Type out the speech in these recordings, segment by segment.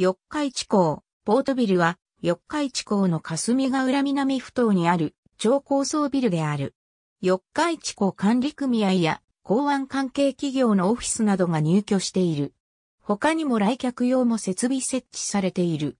四日市港、ポートビルは、四日市港の霞ヶ浦南埠頭にある超高層ビルである。四日市港管理組合や港湾関係企業のオフィスなどが入居している。他にも来客用も設備設置されている。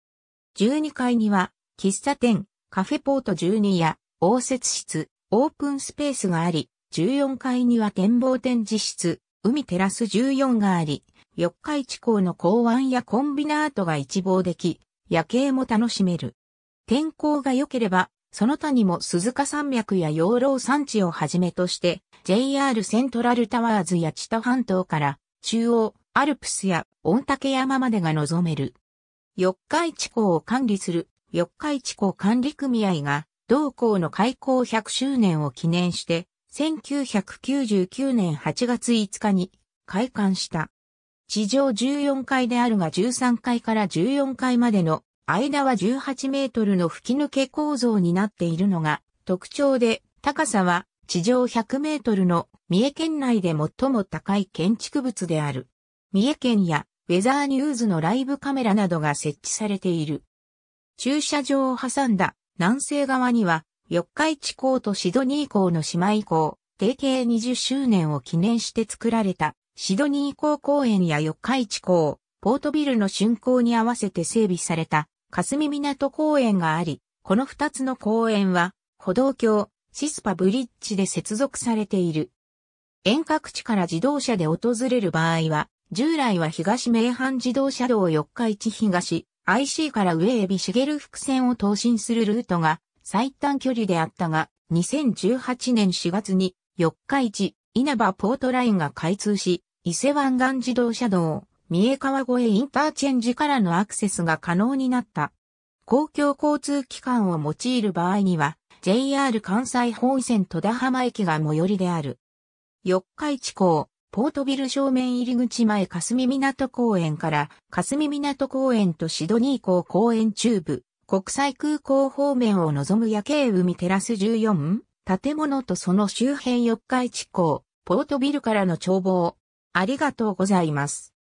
12階には、喫茶店、カフェポート12や、応接室、オープンスペースがあり、14階には展望展示室、海テラス14があり、四日市港の港湾やコンビナートが一望でき、夜景も楽しめる。天候が良ければ、その他にも鈴鹿山脈や養老山地をはじめとして、JR セントラルタワーズや千田半島から中央、アルプスや御嶽山までが望める。四日市港を管理する四日市港管理組合が、同港の開港100周年を記念して、1999年8月5日に開館した。地上14階であるが13階から14階までの間は18メートルの吹き抜け構造になっているのが特徴で高さは地上100メートルの三重県内で最も高い建築物である。三重県やウェザーニューズのライブカメラなどが設置されている。駐車場を挟んだ南西側には四日市港とシドニー港の姉妹港、提携20周年を記念して作られたシドニー港公園や四日市港、ポートビルの竣工に合わせて整備された霞港公園があり、この二つの公園は歩道橋、シスパブリッジで接続されている。遠隔地から自動車で訪れる場合は、従来は東名阪自動車道四日市東、IC から上海老茂伏線を通信するルートが最短距離であったが、2018年4月に四日市、稲葉ポートラインが開通し、伊勢湾岸自動車道、三重川越インターチェンジからのアクセスが可能になった。公共交通機関を用いる場合には、JR 関西本線戸田浜駅が最寄りである。四日市港、ポートビル正面入り口前霞港公園から霞港公園とシドニー港公園中部、国際空港方面を望む夜景海テラス14、建物とその周辺四日市港、ポートビルからの眺望、ありがとうございます。